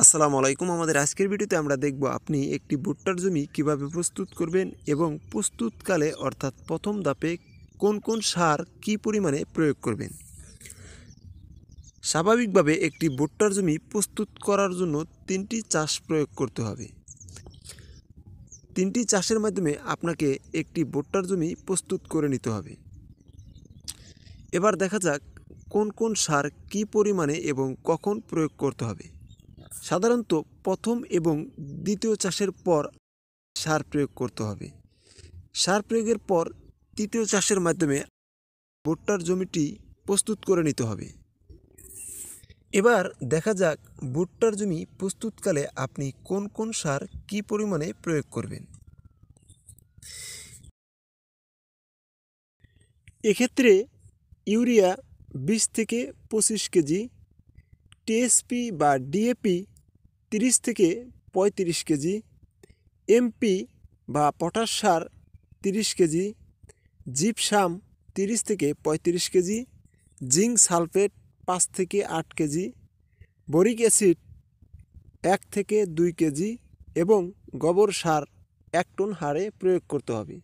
আসসালামু আলাইকুম আমাদের আজকের ভিডিওতে আমরা দেখব আপনি একটি ভুট্টার জমি কিভাবে প্রস্তুত করবেন এবং প্রস্তুতকালে অর্থাৎ প্রথম ধাপে কোন কোন সার কি পরিমাণে প্রয়োগ করবেন স্বাভাবিকভাবে একটি ভুট্টার জমি প্রস্তুত করার জন্য তিনটি চাষ প্রয়োগ করতে হবে তিনটি চাষের মাধ্যমে আপনাকে একটি ভুট্টার জমি প্রস্তুত করে নিতে হবে এবার দেখা যাক কোন কোন সার কি পরিমাণে এবং কখন প্রয়োগ করতে হবে সাধারণত প্রথম এবং দ্বিতীয় চাষের পর সার প্রয়োগ করতে হবে সার প্রয়োগের পর তৃতীয় চাষের মাধ্যমে ভুট্টার জমিটি প্রস্তুত করে নিতে হবে এবার দেখা যাক ভুট্টার জমি প্রস্তুতকালে আপনি কোন কোন সার কি পরিমাণে প্রয়োগ করবেন এক্ষেত্রে ইউরিয়া বিশ থেকে পঁচিশ কেজি টিএসপি বা ডিএপি 30 থেকে ৩৫ কেজি এমপি বা পটাশ সার তিরিশ কেজি জিপসাম তিরিশ থেকে পঁয়ত্রিশ কেজি জিঙ্ক সালফেট পাঁচ থেকে আট কেজি বরিক অ্যাসিড এক থেকে দুই কেজি এবং গোবর সার এক টন হারে প্রয়োগ করতে হবে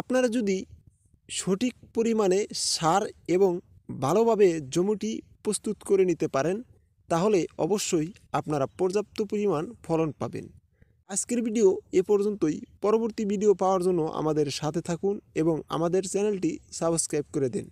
আপনারা যদি সঠিক পরিমাণে সার এবং ভালোভাবে জমিটি প্রস্তুত করে নিতে পারেন তাহলে অবশ্যই আপনারা পর্যাপ্ত পরিমাণ ফলন পাবেন আজকের ভিডিও এ পর্যন্তই পরবর্তী ভিডিও পাওয়ার জন্য আমাদের সাথে থাকুন এবং আমাদের চ্যানেলটি সাবস্ক্রাইব করে দিন